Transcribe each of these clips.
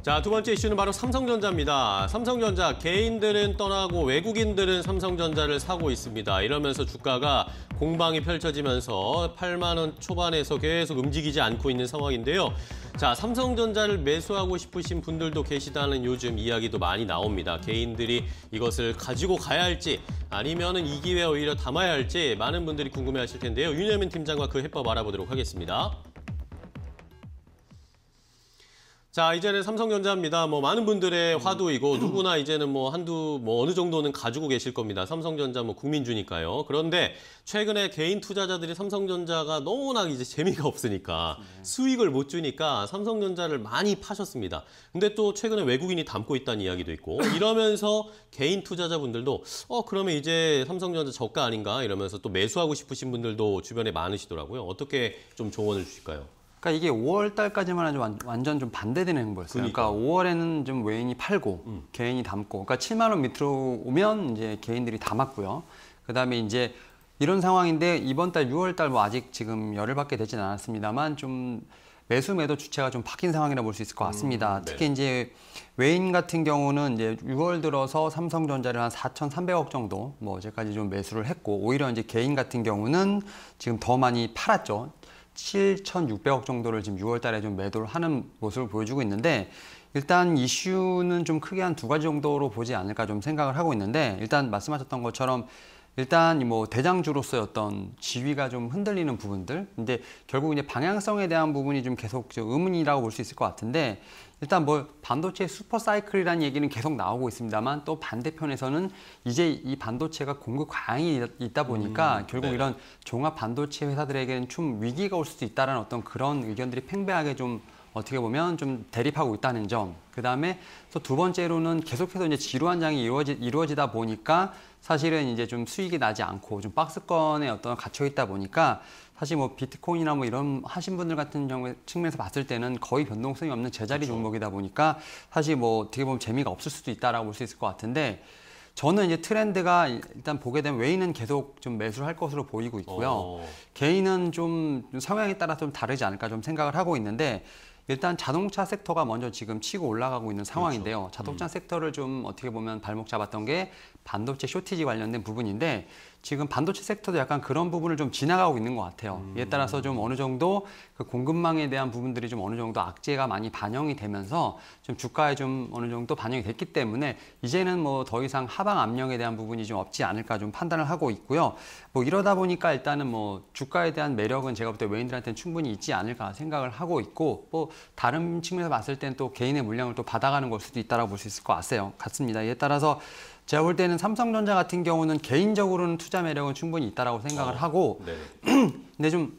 자, 두 번째 이슈는 바로 삼성전자입니다. 삼성전자 개인들은 떠나고 외국인들은 삼성전자를 사고 있습니다. 이러면서 주가가 공방이 펼쳐지면서 8만 원 초반에서 계속 움직이지 않고 있는 상황인데요. 자, 삼성전자를 매수하고 싶으신 분들도 계시다는 요즘 이야기도 많이 나옵니다. 개인들이 이것을 가지고 가야 할지 아니면이 기회에 오히려 담아야 할지 많은 분들이 궁금해하실 텐데요. 윤여민 팀장과 그 해법 알아보도록 하겠습니다. 자, 이제는 삼성전자입니다. 뭐 많은 분들의 음. 화두이고 음. 누구나 이제는 뭐 한두 뭐 어느 정도는 가지고 계실 겁니다. 삼성전자 뭐 국민주니까요. 그런데 최근에 개인 투자자들이 삼성전자가 너무나 이제 재미가 없으니까 네. 수익을 못 주니까 삼성전자를 많이 파셨습니다. 근데 또 최근에 외국인이 담고 있다는 이야기도 있고 이러면서 개인 투자자분들도 어 그러면 이제 삼성전자 저가 아닌가 이러면서 또 매수하고 싶으신 분들도 주변에 많으시더라고요. 어떻게 좀 조언을 주실까요? 그러니까 이게 5월 달까지만 해도 완전 좀 반대되는 행보였어요. 그러니까, 그러니까 5월에는 좀 외인이 팔고 음. 개인이 담고, 그러니까 7만 원 밑으로 오면 이제 개인들이 담았고요. 그다음에 이제 이런 상황인데 이번 달 6월 달 뭐 아직 지금 열흘밖에 되진 않았습니다만 좀 매수 매도 주체가 좀 바뀐 상황이라 볼 수 있을 것 음, 같습니다. 음, 네. 특히 이제 외인 같은 경우는 이제 6월 들어서 삼성전자를 한 4,300억 정도 뭐 어제까지 좀 매수를 했고 오히려 이제 개인 같은 경우는 지금 더 많이 팔았죠. 7,600억 정도를 지금 6월 달에 좀 매도를 하는 모습을 보여주고 있는데 일단 이슈는 좀 크게 한 두 가지 정도로 보지 않을까 좀 생각을 하고 있는데 일단 말씀하셨던 것처럼 일단 뭐 대장주로서의 어떤 지위가 좀 흔들리는 부분들 근데 결국 이제 방향성에 대한 부분이 좀 계속 의문이라고 볼 수 있을 것 같은데 일단 뭐반도체 슈퍼사이클이라는 얘기는 계속 나오고 있습니다만 또 반대편에서는 이제 이 반도체가 공급 과잉이 있다 보니까 음, 결국 네. 이런 종합 반도체 회사들에게는 좀 위기가 올 수도 있다는 어떤 그런 의견들이 팽배하게 좀 어떻게 보면 좀 대립하고 있다는 점. 그 다음에 또 두 번째로는 계속해서 이제 지루한 장이 이루어지, 이루어지다 보니까 사실은 이제 좀 수익이 나지 않고 좀 박스권에 어떤 갇혀 있다 보니까 사실 뭐 비트코인이나 뭐 이런 하신 분들 같은 경우 측면에서 봤을 때는 거의 변동성이 없는 제자리 그렇죠. 종목이다 보니까 사실 뭐 어떻게 보면 재미가 없을 수도 있다라고 볼 수 있을 것 같은데 저는 이제 트렌드가 일단 보게 되면 웨이는 계속 좀 매수를 할 것으로 보이고 있고요. 오. 어. 개인은 좀 성향에 따라 좀 다르지 않을까 좀 생각을 하고 있는데 일단 자동차 섹터가 먼저 지금 치고 올라가고 있는 상황인데요. 그렇죠. 자동차 음. 섹터를 좀 어떻게 보면 발목 잡았던 게 반도체 쇼티지 관련된 부분인데 지금 반도체 섹터도 약간 그런 부분을 좀 지나가고 있는 것 같아요. 음. 이에 따라서 좀 어느 정도 그 공급망에 대한 부분들이 좀 어느 정도 악재가 많이 반영이 되면서 좀 주가에 좀 어느 정도 반영이 됐기 때문에 이제는 뭐 더 이상 하방 압력에 대한 부분이 좀 없지 않을까 좀 판단을 하고 있고요. 뭐 이러다 보니까 일단은 뭐 주가에 대한 매력은 제가 볼 때 외인들한테는 충분히 있지 않을까 생각을 하고 있고 뭐 다른 측면에서 봤을 땐 또 개인의 물량을 또 받아가는 걸 수도 있다라고 볼 수 있을 것 같아요. 같습니다. 이에 따라서 제가 볼 때는 삼성전자 같은 경우는 개인적으로는 투자 매력은 충분히 있다라고 생각을 어, 하고 네. 근데 좀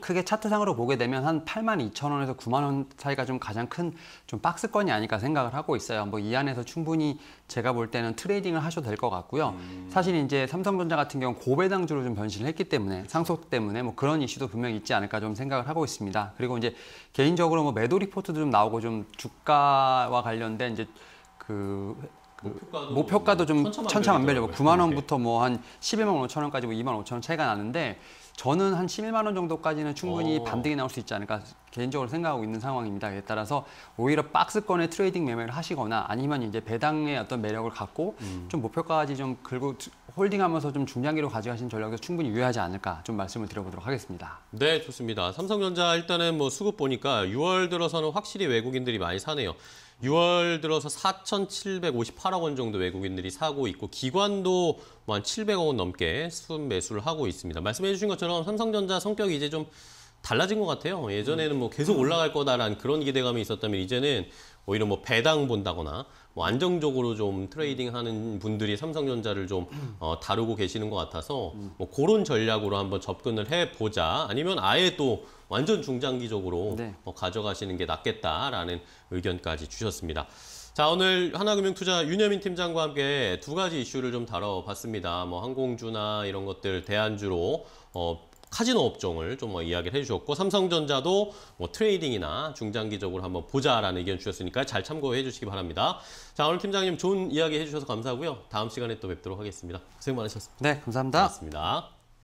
크게 차트상으로 보게 되면 한 8만 2천 원에서 9만 원 사이가 좀 가장 큰 좀 박스권이 아닐까 생각을 하고 있어요. 뭐 이 안에서 충분히 제가 볼 때는 트레이딩을 하셔도 될 것 같고요. 음. 사실 이제 삼성전자 같은 경우 고배당주로 좀 변신을 했기 때문에 상속 때문에 뭐 그런 이슈도 분명히 있지 않을까 좀 생각을 하고 있습니다. 그리고 이제 개인적으로 뭐 매도 리포트도 좀 나오고 좀 주가와 관련된 이제 그 목표가도, 목표가도 좀 천차만별이고 9만 원부터 뭐 한 11만 5천 원까지 뭐 2만 5천 원 차이가 나는데 저는 한 11만 원 정도까지는 충분히 오. 어. 반등이 나올 수 있지 않을까 개인적으로 생각하고 있는 상황입니다. 에 따라서 오히려 박스권의 트레이딩 매매를 하시거나 아니면 이제 배당의 어떤 매력을 갖고 음. 좀 목표까지 좀 긁고 홀딩하면서 좀 중장기로 가져가신 전략에서 충분히 유효하지 않을까 좀 말씀을 드려보도록 하겠습니다. 네, 좋습니다. 삼성전자 일단은 뭐 수급 보니까 6월 들어서는 확실히 외국인들이 많이 사네요. 6월 들어서 4,758억 원 정도 외국인들이 사고 있고 기관도 뭐한 700억 원 넘게 순 매수를 하고 있습니다. 말씀해 주신 것처럼 삼성전자 성격이 이제 좀 달라진 것 같아요. 예전에는 뭐 계속 올라갈 거다라는 그런 기대감이 있었다면 이제는 오히려 뭐 배당 본다거나 뭐 안정적으로 좀 트레이딩 하는 분들이 삼성전자를 좀 어, 다루고 계시는 것 같아서 뭐 그런 전략으로 한번 접근을 해보자 아니면 아예 또 완전 중장기적으로 네. 어, 가져가시는 게 낫겠다라는 의견까지 주셨습니다. 자 오늘 하나금융투자 윤여민 팀장과 함께 두 가지 이슈를 좀 다뤄봤습니다. 뭐 항공주나 이런 것들 대안주로 어, 카지노 업종을 좀 뭐 이야기를 해주셨고 삼성전자도 뭐 트레이딩이나 중장기적으로 한번 보자라는 의견 주셨으니까 잘 참고해 주시기 바랍니다. 자 오늘 팀장님 좋은 이야기 해주셔서 감사하고요. 다음 시간에 또 뵙도록 하겠습니다. 고생 많으셨습니다. 네 감사합니다. 고맙습니다.